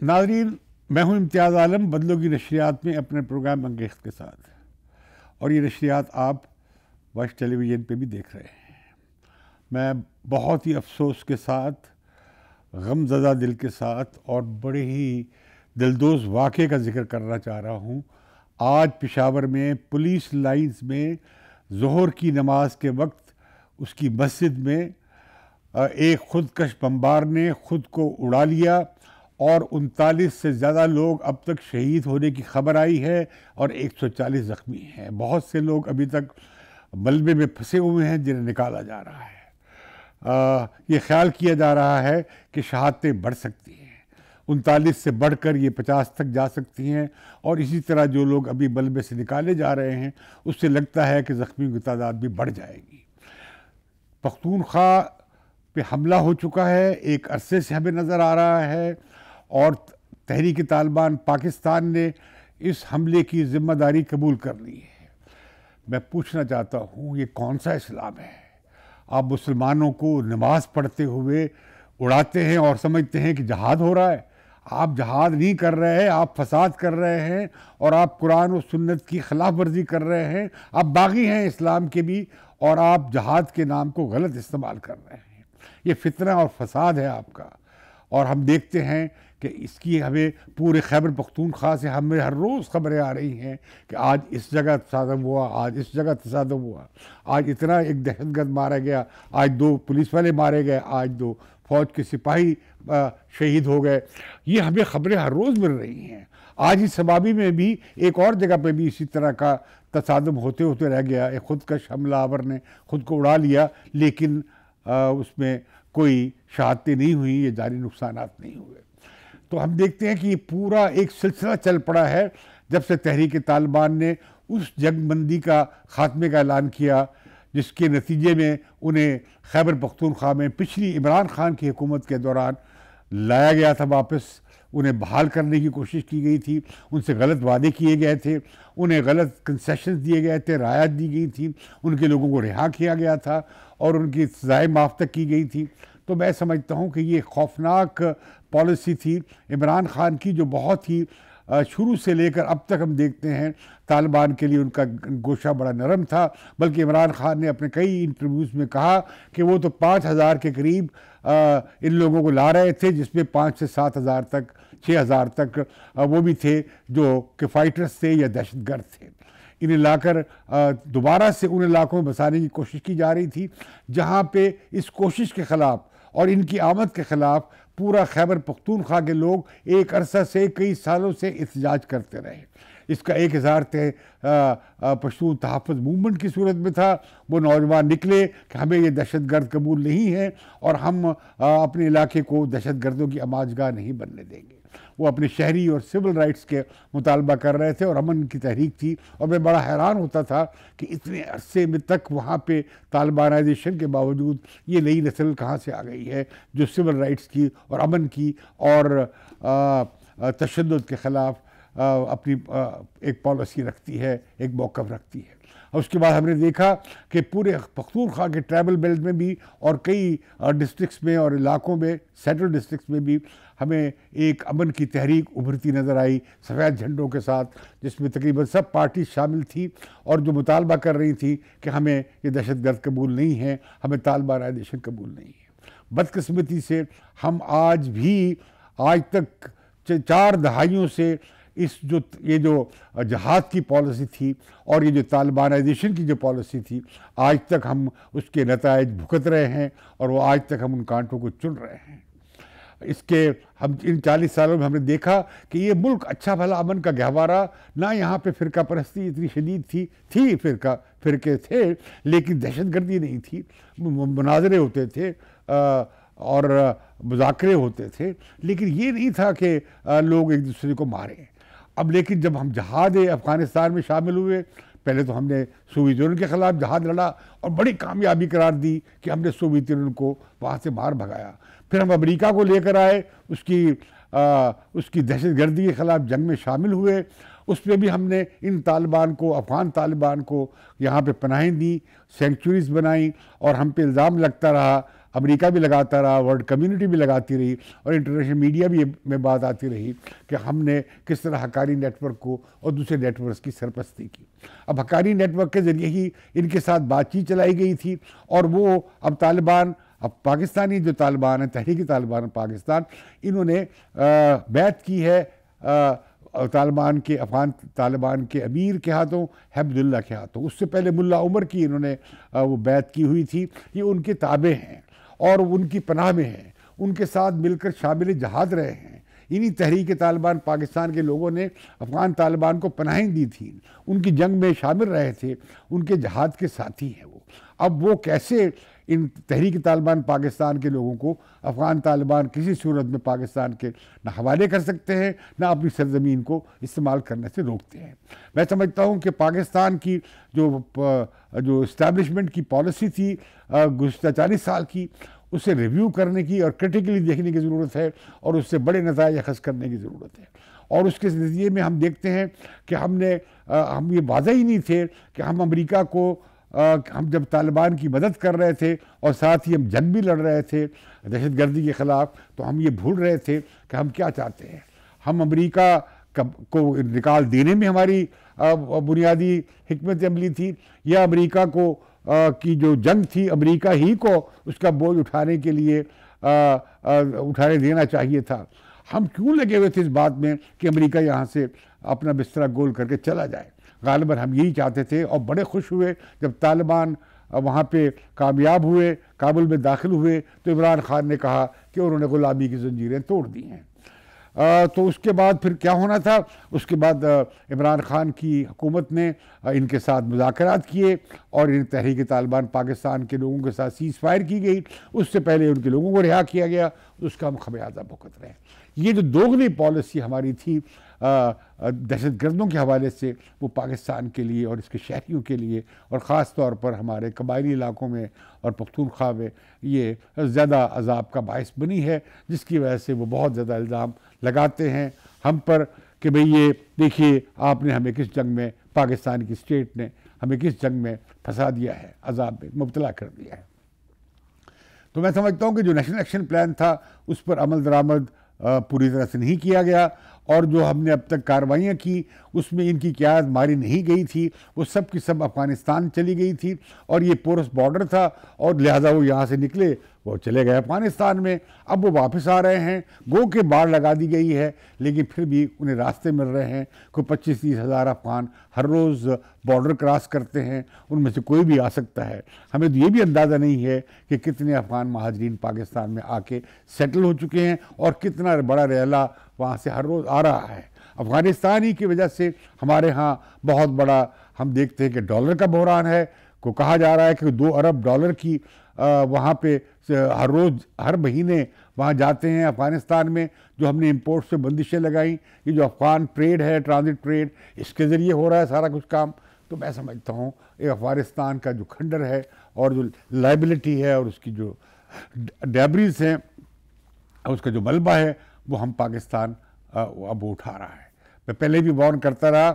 नाजरीन मैं हूं इम्तियाज़ आलम बदलों की नशरियात में अपने प्रोग्राम अंगेख के साथ और ये नशरियात आप वाइस टेलीविज़न पे भी देख रहे हैं मैं बहुत ही अफसोस के साथ गमजदा दिल के साथ और बड़े ही दिलदोज वाक़े का जिक्र करना चाह रहा हूँ आज पिशावर में पुलिस लाइंस में जहर की नमाज के वक्त उसकी मस्जिद में एक ख़ुदकश बम्बार ने ख़ुद को उड़ा लिया और उनतालीस से ज़्यादा लोग अब तक शहीद होने की खबर आई है और 140 ज़ख्मी हैं बहुत से लोग अभी तक मलबे में फंसे हुए हैं जिन्हें निकाला जा रहा है आ, ये ख्याल किया जा रहा है कि शहादतें बढ़ सकती हैं उनतालीस से बढ़कर ये पचास तक जा सकती हैं और इसी तरह जो लोग अभी मलबे से निकाले जा रहे हैं उससे लगता है कि ज़ख्मियों की तादाद भी बढ़ जाएगी पख्तूनख्वा पे हमला हो चुका है एक अरसे से हमें नज़र आ रहा है और तहरीक तालिबान पाकिस्तान ने इस हमले की जिम्मेदारी कबूल कर ली है मैं पूछना चाहता हूँ ये कौन सा इस्लाम है आप मुसलमानों को नमाज पढ़ते हुए उड़ाते हैं और समझते हैं कि जहाद हो रहा है आप जहाद नहीं कर रहे हैं आप फसाद कर रहे हैं और आप कुरान और सुन्नत की खिलाफ वर्जी कर रहे हैं आप बागी हैं इस्लाम के भी और आप जहाद के नाम को गलत इस्तेमाल कर रहे हैं ये फितना और फसाद है आपका और हम देखते हैं कि इसकी हमें पूरे खैबर पख्तूनख्वा से हमें हर रोज़ खबरें आ रही हैं कि आज इस जगह तसादम हुआ आज इस जगह तसादम हुआ आज इतना एक दहशतगर्द मारा गया आज दो पुलिस वाले मारे गए आज दो फौज के सिपाही शहीद हो गए ये हमें खबरें हर रोज़ मिल रही हैं आज इस सबाबी में भी एक और जगह पर भी इसी तरह का तसादम होते होते रह गया एक खुदकश हमलावर आवर ने खुद को उड़ा लिया लेकिन आ, उसमें कोई शहादतें नहीं हुई या जारी नुकसान नहीं हुए तो हम देखते हैं कि ये पूरा एक सिलसिला चल पड़ा है जब से तहरीक तालिबान ने उस जंगबंदी का खात्मे का ऐलान किया जिसके नतीजे में उन्हें खैबर पख्तूनख्वा में पिछली इमरान खान की हुकूमत के दौरान लाया गया था वापस उन्हें बहाल करने की कोशिश की गई थी उनसे गलत वादे किए गए थे उन्हें गलत कंसेशन दिए गए थे रायत दी गई थी उनके लोगों को रिहा किया गया था और उनकी सजाएँ माफ़ तक की गई थी तो मैं समझता हूँ कि ये खौफनाक पॉलिसी थी इमरान खान की जो बहुत ही शुरू से लेकर अब तक हम देखते हैं तालिबान के लिए उनका गोशा बड़ा नरम था बल्कि इमरान खान ने अपने कई इंटरव्यूज़ में कहा कि वो तो पाँच हज़ार के करीब इन लोगों को ला रहे थे जिसमें पाँच से सात हज़ार तक छः हज़ार तक वो भी थे जो कि फाइटर्स थे या दहशतगर्द थे इन्हें लाकर दोबारा से उन इलाकों में बसाने की कोशिश की जा रही थी जहाँ पे इस कोशिश के ख़िलाफ़ और इनकी आमद के ख़िलाफ़ पूरा खैबर पख्तूनख्वा के लोग एक अरसा से कई सालों से एहतजाज करते रहे इसका एक हज़ार थे पशु तहफ़ मूवमेंट की सूरत में था वो नौजवान निकले कि हमें ये दहशत गर्द कबूल नहीं है और हम आ, अपने इलाके को दहशत गर्दों की आमाजगा नहीं बनने देंगे वो अपने शहरी और सिविल राइट्स के मुतालबा कर रहे थे और अमन की तहरीक थी और मैं बड़ा हैरान होता था कि इतने अरसे में तक वहाँ पर तालिबानाइजेशन के बावजूद ये नई नस्ल कहाँ से आ गई है जो सिविल राइट्स की और अमन की और तशद के ख़िलाफ़ अपनी एक पॉलिसी रखती है एक मौक़ रखती है और उसके बाद हमने देखा कि पूरे पखतूर खां के ट्राइबल बेल्ट में भी और कई डिस्ट्रिक्स में और इलाकों में सेंट्रल डिस्ट्रिक्स में भी हमें एक अमन की तहरीक उभरती नज़र आई सफ़ेद झंडों के साथ जिसमें तकरीबन सब पार्टी शामिल थी और जो मुतालबा कर रही थी कि हमें ये दहशत गर्द कबूल नहीं है हमें तालबा कबूल नहीं है बदकस्मती से हम आज भी आज तक चार दहाइयों से इस जो ये जो जहाज की पॉलिसी थी और ये जो तालिबानाइजेशन की जो पॉलिसी थी आज तक हम उसके नतज भुगत रहे हैं और वो आज तक हम उन कांटों को चुन रहे हैं इसके हम इन 40 सालों में हमने देखा कि ये मुल्क अच्छा भला अमन का गहवारा ना यहाँ पे फिरका परस्ती इतनी शदीद थी थी फिरका फिरके थे लेकिन दहशतगर्दी नहीं थी मुनाजरे होते थे आ, और मुजाकरे होते थे लेकिन ये नहीं था कि लोग एक दूसरे को मारें अब लेकिन जब हम जहाज अफ़गानिस्तान में शामिल हुए पहले तो हमने सोवियत यूनियन के ख़िलाफ़ जहाज लड़ा और बड़ी कामयाबी करार दी कि हमने सोवियत यूनियन को वहाँ से बाहर भगाया फिर हम अमेरिका को लेकर आए उसकी आ, उसकी दहशतगर्दी के ख़िलाफ़ जंग में शामिल हुए उस पर भी हमने इन तालिबान को अफ़गान तालिबान को यहाँ पे पनाहें दी सेंचुरीज़ बनाई और हम पे इल्ज़ाम लगता रहा अमेरिका भी लगाता रहा वर्ल्ड कम्युनिटी भी लगाती रही और इंटरनेशनल मीडिया भी में बात आती रही कि हमने किस तरह हकारी नेटवर्क को और दूसरे नेटवर्क की सरपस्ती की अब हकारी नेटवर्क के ज़रिए ही इनके साथ बातचीत चलाई गई थी और वो अब तालिबान अब पाकिस्तानी जो तालिबान है तहरीकी तालिबान पाकिस्तान इन्होंने बैत की है तालिबान के अफगान तालिबान के अमीर के हाथों हैब्दुल्ला के हाथों उससे पहले मुल्ला उमर की इन्होंने वो बैत की हुई थी ये उनके ताबे हैं और उनकी पनाह में हैं उनके साथ मिलकर शामिल जहाज रहे हैं इन्हीं तहरीक तालिबान पाकिस्तान के लोगों ने अफगान तालिबान को पनाहें दी थी उनकी जंग में शामिल रहे थे उनके जहाज के साथी हैं वो अब वो कैसे इन तहरीक तालिबान पाकिस्तान के लोगों को अफ़गान तालिबान किसी सूरत में पाकिस्तान के ना हवाले कर सकते हैं ना अपनी सरजमीन को इस्तेमाल करने से रोकते हैं मैं समझता हूँ कि पाकिस्तान की जो जो इस्टेबलिशमेंट की पॉलिसी थी गुजत चालीस साल की उसे रिव्यू करने की और क्रिटिकली देखने की ज़रूरत है और उससे बड़े नजायज अखज़ करने की ज़रूरत है और उसके नतीजे में हम देखते हैं कि हमने आ, हम ये वाजा ही नहीं थे कि हम अमेरिका को आ, हम जब तालिबान की मदद कर रहे थे और साथ ही हम जंग भी लड़ रहे थे दहशत गर्दी के ख़िलाफ़ तो हम ये भूल रहे थे कि हम क्या चाहते हैं हम अमेरिका को निकाल देने में हमारी बुनियादी हमत अमली थी या अमेरिका को आ, की जो जंग थी अमेरिका ही को उसका बोझ उठाने के लिए आ, आ, उठाने देना चाहिए था हम क्यों लगे हुए थे इस बात में कि अमेरिका यहाँ से अपना बिस्तरा गोल करके चला जाए गालिबा हम यही चाहते थे और बड़े खुश हुए जब तालिबान वहाँ पे कामयाब हुए काबुल में दाखिल हुए तो इमरान ख़ान ने कहा कि उन्होंने ग़ुलामी की जंजीरें तोड़ दी हैं तो उसके बाद फिर क्या होना था उसके बाद इमरान ख़ान की हुकूमत ने इनके साथ मुजात किए और इन तहरीक तालिबान पाकिस्तान के लोगों के साथ सीज़ फायर की गई उससे पहले उनके लोगों को रिहा किया गया उसका हम खमियाजा भुगत रहे ये जो दोगली पॉलिसी हमारी थी दहशत गर्दों के हवाले से वो पाकिस्तान के लिए और इसके शहरीों के लिए और ख़ास तौर पर हमारे कबायली इलाकों में और पख्तूनख्वा में ये ज़्यादा अजाब का बायस बनी है जिसकी वजह से वो बहुत ज़्यादा इल्ज़ाम लगाते हैं हम पर कि भाई ये देखिए आपने हमें किस जंग में पाकिस्तान की स्टेट ने हमें किस जंग में फंसा दिया है अजाब में मुबतला कर दिया है तो मैं समझता हूँ कि जो नेशनल एक्शन प्लान था उस पर अमल दरामद पूरी तरह से नहीं किया गया और जो हमने अब तक कार्रवाइयाँ की उसमें इनकी क्या मारी नहीं गई थी वो सब की सब अफगानिस्तान चली गई थी और ये पोरस बॉर्डर था और लिहाजा वो यहाँ से निकले वो चले गए अफगानिस्तान में अब वो वापस आ रहे हैं गो के बाढ़ लगा दी गई है लेकिन फिर भी उन्हें रास्ते मिल रहे हैं कोई पच्चीस तीस हज़ार अफगान हर रोज़ बॉर्डर क्रॉस करते हैं उनमें से कोई भी आ सकता है हमें तो ये भी अंदाज़ा नहीं है कि कितने अफगान महाजरीन पाकिस्तान में आके सेटल हो चुके हैं और कितना बड़ा रैला वहाँ से हर रोज़ आ रहा है अफ़गानिस्तान ही की वजह से हमारे यहाँ बहुत बड़ा हम देखते हैं कि डॉलर का बहरान है को कहा जा रहा है कि दो अरब डॉलर की वहाँ पे हर रोज़ हर महीने वहाँ जाते हैं अफ़गानिस्तान में जो हमने इम्पोर्ट से बंदिशें लगाई ये जो अफ़गान ट्रेड है ट्रांजिट ट्रेड इसके ज़रिए हो रहा है सारा कुछ काम तो मैं समझता हूँ ये अफ़गानिस्तान का जो खंडर है और जो लाइबिलिटी है और उसकी जो डेबरीज हैं उसका जो मलबा है वो हम पाकिस्तान अब उठा रहा है मैं पहले भी वॉर्न करता रहा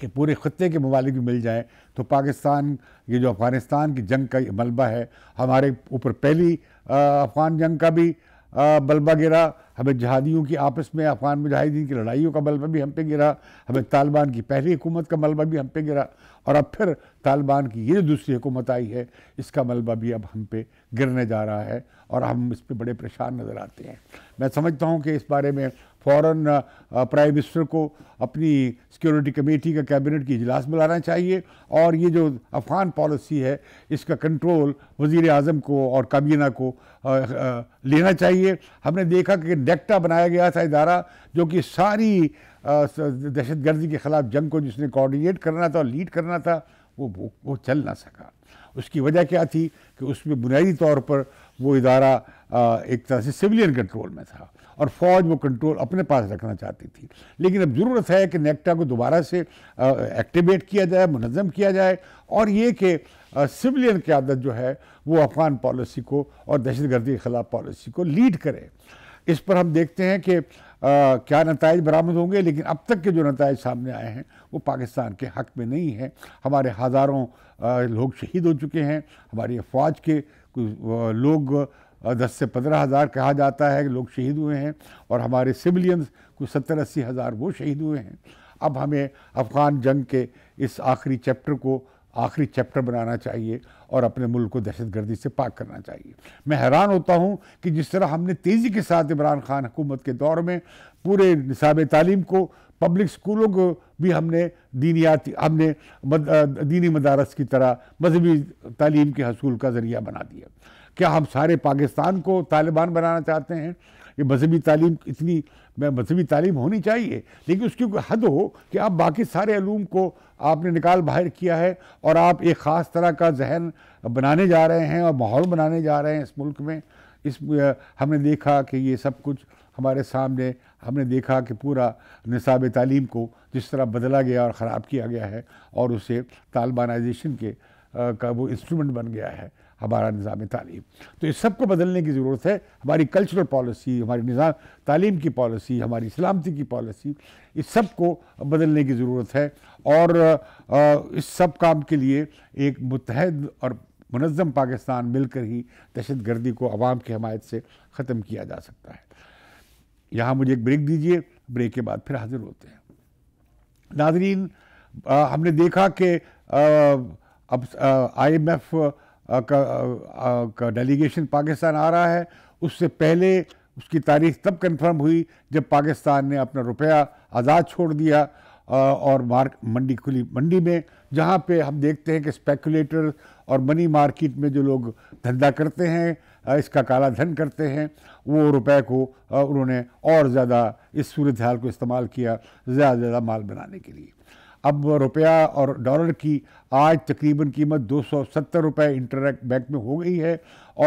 कि पूरे ख़त्े के ममालिक भी मिल जाएँ तो पाकिस्तान ये जो अफ़गानिस्तान की जंग का मलबा है हमारे ऊपर पहली अफ़गान जंग का भी बलबा गिरा हमें जहादियों की आपस में अफगान मुजाहिदीन की लड़ाइयों का बलबा भी हम पे गिरा हमें तालिबान की पहली हुकूमत का मलबा भी हम पे गिरा और अब फिर तालिबान की ये जो दूसरी हुकूमत आई है इसका मलबा भी अब हम पे गिरने जा रहा है और हम इस पर बड़े परेशान नज़र आते हैं मैं समझता हूँ कि इस बारे में फ़ौरन प्राइम मिनिस्टर को अपनी सिक्योरिटी कमेटी का कैबिनेट की इजलास बुलाना चाहिए और ये जो अफ़गान पॉलिसी है इसका कंट्रोल वज़ी अजम को और काबीना को लेना चाहिए हमने देखा कि डेक्टा बनाया गया था इदारा जो कि सारी दहशत गर्दी के ख़िलाफ़ जंग को जिसने कोऑर्डिनेट करना था और लीड करना था वो वो, वो चल ना सका उसकी वजह क्या थी कि उसमें बुनियादी तौर पर वो इदारा एक तरह से सिविलियन कंट्रोल में था और फौज वो कंट्रोल अपने पास रखना चाहती थी लेकिन अब ज़रूरत है कि नेक्टा को दोबारा से एक्टिवेट किया जाए मुनज़म किया जाए और ये कि सिविलियन क्यादत जो है वो अफगान पॉलिसी को और दहशतगर्दी के ख़िलाफ़ पॉलिसी को लीड करे इस पर हम देखते हैं कि आ, क्या नतज बरामद होंगे लेकिन अब तक के जो नतज सामने आए हैं वो पाकिस्तान के हक में नहीं हैं हमारे हज़ारों लोग शहीद हो चुके हैं हमारी फौज के लोग दस से पंद्रह हज़ार कहा जाता है लोग शहीद हुए हैं और हमारे सिविलियंस कुछ सत्तर अस्सी हज़ार वो शहीद हुए हैं अब हमें अफ़गान जंग के इस आखिरी चैप्टर को आखिरी चैप्टर बनाना चाहिए और अपने मुल्क को दहशतगर्दी से पाक करना चाहिए मैं हैरान होता हूँ कि जिस तरह हमने तेज़ी के साथ इमरान खान हुकूमत के दौर में पूरे निसाब तालीम को पब्लिक स्कूलों को भी हमने दीनियाती हमने मद, दीनी मदारस की तरह मजहबी तालीम के हसूल का ज़रिया बना दिया क्या हम सारे पाकिस्तान को तालिबान बनाना चाहते हैं ये मजहबी तालीम इतनी मजहबी तालीम होनी चाहिए लेकिन उसकी कोई हद हो कि आप बाकी सारे अलूम को आपने निकाल बाहर किया है और आप एक ख़ास तरह का जहन बनाने जा रहे हैं और माहौल बनाने जा रहे हैं इस मुल्क में इस हमने देखा कि ये सब कुछ हमारे सामने हमने देखा कि पूरा निसाब तालीम को जिस तरह बदला गया और ख़राब किया गया है और उसे तालिबानाइजेशन के आ, का वो इंस्ट्रूमेंट बन गया है हमारा निज़ाम तालीम तो इस सब को बदलने की ज़रूरत है हमारी कल्चरल पॉलिसी हमारी निज़ाम तालीम की पॉलिसी हमारी सलामती की पॉलिसी इस सब को बदलने की ज़रूरत है और इस सब काम के लिए एक मुतहद और मनज़म पाकिस्तान मिलकर ही दहशत गर्दी को आवाम की हमायत से ख़त्म किया जा सकता है यहाँ मुझे एक ब्रेक दीजिए ब्रेक के बाद फिर हाजिर होते हैं नाजरीन हमने देखा कि अब आई एम एफ़ का डेलीगेशन पाकिस्तान आ रहा है उससे पहले उसकी तारीख तब कंफर्म हुई जब पाकिस्तान ने अपना रुपया आज़ाद छोड़ दिया और मार्क मंडी खुली मंडी में जहाँ पे हम देखते हैं कि स्पेकुलेटर और मनी मार्केट में जो लोग धंधा करते हैं इसका काला धन करते हैं वो रुपए को उन्होंने और ज़्यादा इस सूरत हाल को इस्तेमाल किया ज़्यादा ज़्यादा माल बनाने के लिए अब रुपया और डॉलर की आज तकरीबन कीमत दो सौ सत्तर रुपये इंटरैक्ट बैंक में हो गई है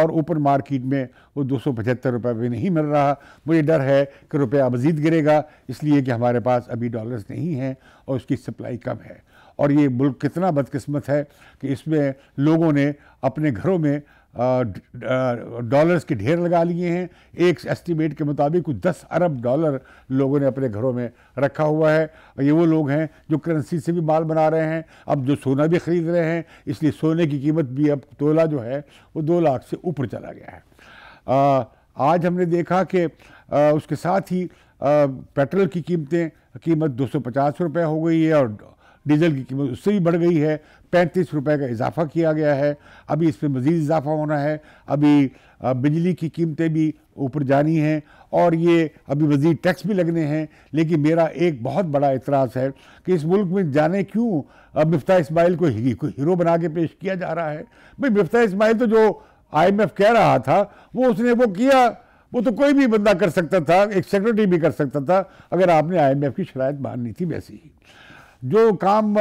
और ओपन मार्केट में वो दो सौ पचहत्तर रुपये भी नहीं मिल रहा मुझे डर है कि रुपया मज़ीद गिरेगा इसलिए कि हमारे पास अभी डॉलर्स नहीं हैं और उसकी सप्लाई कम है और ये मुल्क कितना बदकस्मत है कि इसमें लोगों ने अपने घरों में डॉलर्स के ढेर लगा लिए हैं एक एस्टीमेट के मुताबिक कुछ दस अरब डॉलर लोगों ने अपने घरों में रखा हुआ है ये वो लोग हैं जो करेंसी से भी माल बना रहे हैं अब जो सोना भी खरीद रहे हैं इसलिए सोने की कीमत भी अब तोला जो है वो दो लाख से ऊपर चला गया है आ, आज हमने देखा कि उसके साथ ही पेट्रोल की कीमतें कीमत दो सौ पचास रुपये हो गई है और डीजल की कीमत उससे भी बढ़ गई है पैंतीस रुपए का इजाफा किया गया है अभी इसमें मज़ीद इजाफा होना है अभी बिजली की कीमतें भी ऊपर जानी हैं और ये अभी मज़ीद टैक्स भी लगने हैं लेकिन मेरा एक बहुत बड़ा इतराज़ है कि इस मुल्क में जाने क्यों मफ्ता इसमाइल को हीरो बना के पेश किया जा रहा है भाई मफ्ता इसमाइल तो जो एफ़ कह रहा था वो उसने वो किया वो तो कोई भी बंदा कर सकता था एक सेक्रेटरी भी कर सकता था अगर आपने आईएमएफ की शरात माननी थी वैसी ही जो काम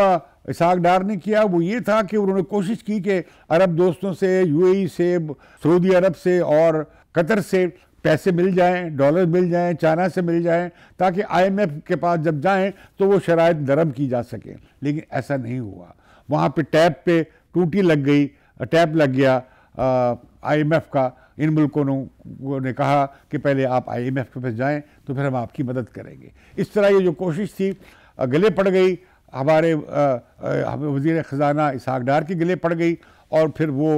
इसाक डार ने किया वो ये था कि उन्होंने कोशिश की कि अरब दोस्तों से यूएई से सऊदी अरब से और कतर से पैसे मिल जाएं डॉलर मिल जाएं चाइना से मिल जाएं ताकि आईएमएफ के पास जब जाएं तो वो शराय नरम की जा सके लेकिन ऐसा नहीं हुआ वहाँ पे टैप पे टूटी लग गई टैप लग गया आईएमएफ का इन मुल्कों ने कहा कि पहले आप आईएमएफ के पास जाएं तो फिर हम आपकी मदद करेंगे इस तरह ये जो कोशिश थी गले पड़ गई हमारे वजीर ख़जाना इसहाक डार के गले पड़ गई और फिर वो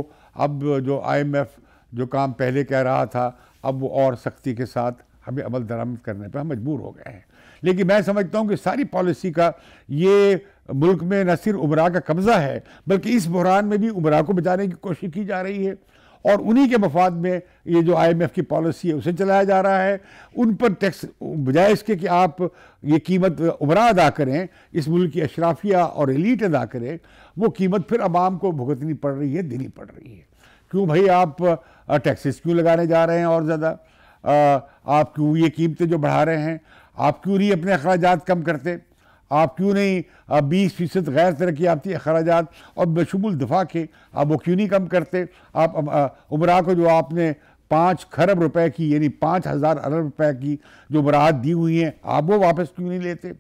अब जो आईएमएफ जो काम पहले कह रहा था अब वो और सख्ती के साथ हमें अमल दरामद करने पर हम मजबूर हो गए हैं लेकिन मैं समझता हूँ कि सारी पॉलिसी का ये मुल्क में न सिर्फ उमरा का कब्ज़ा है बल्कि इस बहरान में भी उमरा को बचाने की कोशिश की जा रही है और उन्हीं के मफाद में ये जो आईएमएफ की पॉलिसी है उसे चलाया जा रहा है उन पर टैक्स बजाय इसके कि आप ये कीमत उमरा अदा करें इस मुल्क की अशराफिया और एलीट अदा करें वो कीमत फिर आवाम को भुगतनी पड़ रही है देनी पड़ रही है क्यों भाई आप टैक्सेस क्यों लगाने जा रहे हैं और ज़्यादा आप क्यों ये कीमतें जो बढ़ा रहे हैं आप क्यों नहीं अपने अखराज कम करते आप क्यों नहीं बीस फीसद गैर तरक्याती अखराज और बशमूल दफा के आप वो क्यों नहीं कम करते आप उमरा को जो आपने पाँच खरब रुपए की यानी पाँच हज़ार अरब रुपए की जो बरात दी हुई हैं आप वो वापस क्यों नहीं लेते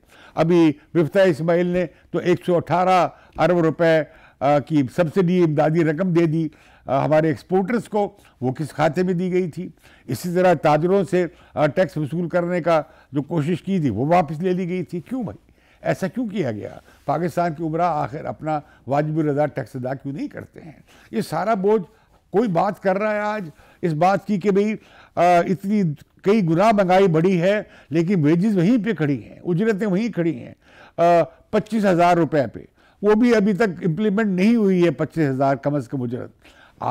अभी विफ्ता इसमाइल ने तो एक सौ अठारह अरब रुपए की सब्सिडी इमदादी रकम दे दी हमारे एक्सपोर्टर्स को वो किस खाते में दी गई थी इसी तरह ताजरों से टैक्स वसूल करने का जो कोशिश की थी वो वापस ले ली गई थी क्यों भाई ऐसा क्यों किया गया पाकिस्तान के उमरा आखिर अपना वाजिब रजा टैक्स अदा क्यों नहीं करते हैं ये सारा बोझ कोई बात कर रहा है आज इस बात की कि भाई इतनी कई गुना महंगाई बढ़ी है लेकिन वेजेस वहीं पे खड़ी हैं उजरतें वहीं खड़ी हैं पच्चीस हज़ार रुपये पे वो भी अभी तक इम्प्लीमेंट नहीं हुई है पच्चीस हज़ार कम अज़ कम उजरत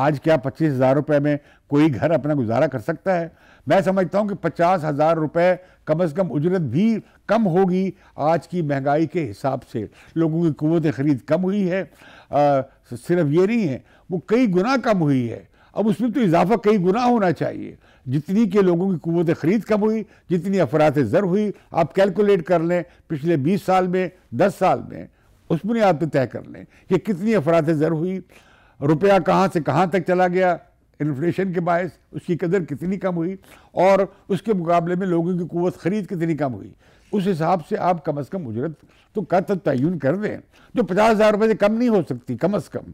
आज क्या पच्चीस हज़ार रुपये में कोई घर अपना गुजारा कर सकता है मैं समझता हूं कि पचास हज़ार रुपये कम से कम उजरत भी कम होगी आज की महंगाई के हिसाब से लोगों की कुत ख़रीद कम हुई है आ, सिर्फ ये नहीं है वो कई गुना कम हुई है अब उसमें तो इजाफा कई गुना होना चाहिए जितनी के लोगों की कुत ख़रीद कम हुई जितनी अफरात ज़र हुई आप कैलकुलेट कर लें पिछले बीस साल में दस साल में उस बुनियाद पर तय कर लें कि कितनी अफरात ज़र हुई रुपया कहाँ से कहाँ तक चला गया इन्फ्लेशन के बायस उसकी कदर कितनी कम हुई और उसके मुकाबले में लोगों की कुत ख़रीद कितनी कम हुई उस हिसाब से आप कम अज़ कम उजरत तो का तो तयन कर दें जो पचास हज़ार रुपये से कम नहीं हो सकती कम अज़ कम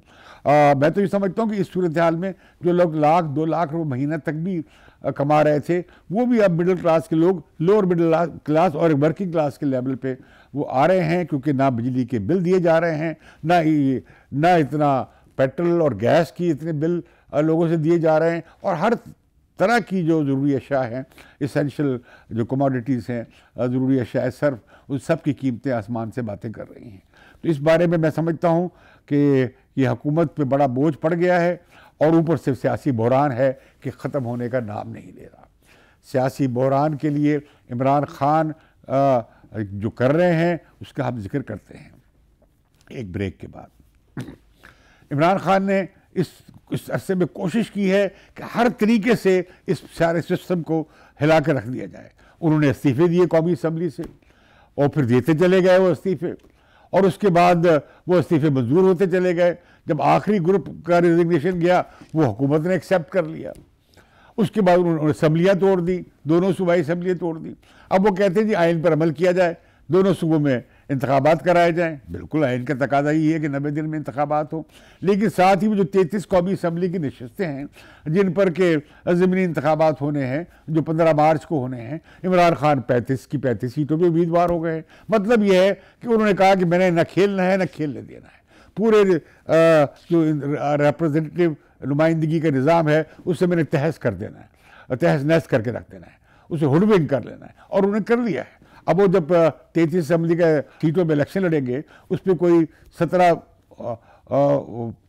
आ, मैं तो ये समझता हूँ कि इस सूरत हाल में जो लोग लाख दो लाख रुपये महीना तक भी आ, कमा रहे थे वो भी अब मिडिल क्लास के लोग लोअर मिडिल क्लास और वर्किंग क्लास के लेवल पर वो आ रहे हैं क्योंकि ना बिजली के बिल दिए जा रहे हैं ना ही ना इतना पेट्रोल और गैस की इतने बिल लोगों से दिए जा रहे हैं और हर तरह की जो ज़रूरी अशा हैं इसेंशल जो कमोडिटीज़ हैं ज़रूरी अशा है सर्फ उन सब की कीमतें आसमान से बातें कर रही हैं तो इस बारे में मैं समझता हूँ कि ये हकूमत पे बड़ा बोझ पड़ गया है और ऊपर से सियासी बहरान है कि ख़त्म होने का नाम नहीं ले रहा सियासी बहरान के लिए इमरान खान जो कर रहे हैं उसका हम जिक्र करते हैं एक ब्रेक के बाद इमरान खान ने इस इस अरसे में कोशिश की है कि हर तरीके से इस सारे सिस्टम को हिला कर रख दिया जाए उन्होंने इस्तीफे दिए कौमी असम्बली से और फिर देते चले गए वो इस्तीफे और उसके बाद वो इस्तीफे मंजूर होते चले गए जब आखिरी ग्रुप का रिजिग्नेशन गया वो हुकूमत ने एक्सेप्ट कर लिया उसके बाद उन्होंने असम्बलियाँ तोड़ दी दोनों सूबाई असम्बलियाँ तोड़ दी अब वो कहते हैं जी आइन पर अमल किया जाए दोनों सूबों में इंतबात कराए जाएँ बिल्कुल आइन का तकादा ही है कि नबे दिन में इंतबात हों लेकिन साथ ही वो जो तैतीस कौमी असम्बली की नशस्तें हैं जिन पर के ज़मीनी इंतबात होने हैं जो पंद्रह मार्च को होने हैं इमरान खान पैंतीस की पैंतीस सीटों पर उम्मीदवार हो गए मतलब यह है कि उन्होंने कहा कि मैंने न खेलना है न खेलने देना है पूरे जो रिप्रजेंटेटिव नुमाइंदगी का निज़ाम है उससे मैंने तहस कर देना है तहस नहस करके रख देना है उसे हुडविंग कर लेना है और उन्हें कर लिया है अब वो जब तैतीस असम्बली के सीटों में इलेक्शन लड़ेंगे उस पर कोई सत्रह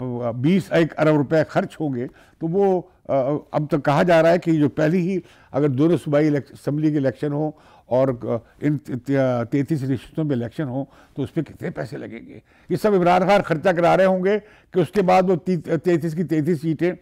बीस एक अरब रुपए खर्च होंगे तो वो आ, अब तो कहा जा रहा है कि जो पहली ही अगर दोनों सूबाई असम्बली के इलेक्शन हो और इन तैतीस रिश्तों में इलेक्शन हो तो उस पर कितने पैसे लगेंगे ये सब इमरान खान खर्चा करा रहे होंगे कि उसके बाद वो तैतीस की तैतीस सीटें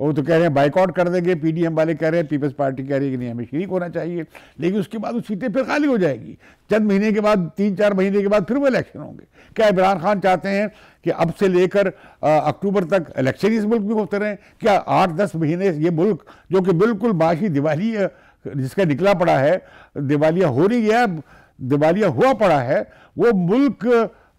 वो तो कह रहे हैं बाइकआउट कर देंगे पीडीएम वाले कह रहे हैं पीपल्स पार्टी कह रही है कि नहीं हमें शरीक होना चाहिए लेकिन उसके बाद वो सीटें फिर खाली हो जाएगी चंद महीने के बाद तीन चार महीने के बाद फिर वो इलेक्शन होंगे क्या इमरान खान चाहते हैं कि अब से लेकर अक्टूबर तक इलेक्शन इस मुल्क में होते रहें क्या आठ दस महीने ये मुल्क जो कि बिल्कुल बाशी दिवाली जिसका निकला पड़ा है दिवालिया हो रही है दिवालिया हुआ पड़ा है वो मुल्क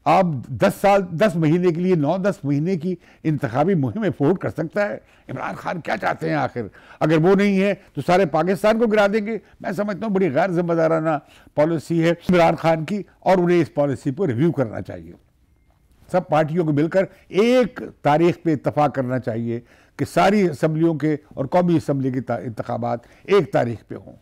आप 10 साल 10 महीने के लिए 9-10 महीने की इंतबी मुहिम अफोर्ड कर सकता है इमरान खान क्या चाहते हैं आखिर अगर वो नहीं है तो सारे पाकिस्तान को गिरा देंगे मैं समझता हूँ बड़ी गैर जिम्मेदाराना पॉलिसी है इमरान खान की और उन्हें इस पॉलिसी को रिव्यू करना चाहिए सब पार्टियों को मिलकर एक तारीख पर इतफाक़ करना चाहिए कि सारी असम्बलियों के और कौमी असम्बली के इंतबात एक तारीख पे हों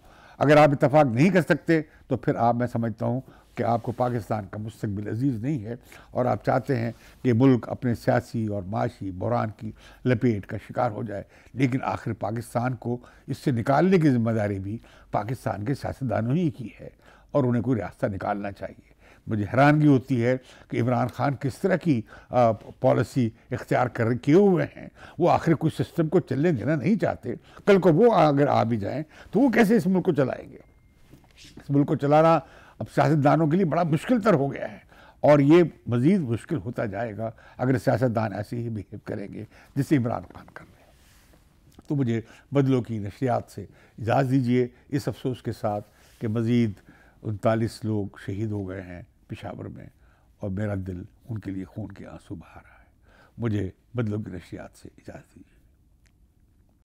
अगर आप इतफाक़ नहीं कर सकते तो फिर आप मैं समझता हूँ कि आपको पाकिस्तान का मुस्तबिल अजीज़ नहीं है और आप चाहते हैं कि मुल्क अपने सियासी और माशी बहरान की लपेट का शिकार हो जाए लेकिन आखिर पाकिस्तान को इससे निकालने की जिम्मेदारी भी पाकिस्तान के सियासतदानों ही की है और उन्हें कोई रास्ता निकालना चाहिए मुझे हैरानगी होती है कि इमरान खान किस तरह की पॉलिसी इख्तियार कर किए हुए हैं वो आखिर कुछ सिस्टम को चलने देना नहीं चाहते कल को वो अगर आ भी जाएं तो वो कैसे इस मुल्क को चलाएंगे इस मुल्क को चलाना अब सियासतदानों के लिए बड़ा मुश्किल तर हो गया है और ये मज़ीद मुश्किल होता जाएगा अगर सियासतदान ऐसे ही बिहेव करेंगे जिससे इमरान खान कर रहे हैं तो मुझे बदलों की नशियात से इजाज़ दीजिए इस अफसोस के साथ कि मज़ीद उनतालीस लोग शहीद हो गए हैं पिशावर में और मेरा दिल उनके लिए खून के आंसू बहा रहा है मुझे बदलों की नशियात से इजाज़ दीजिए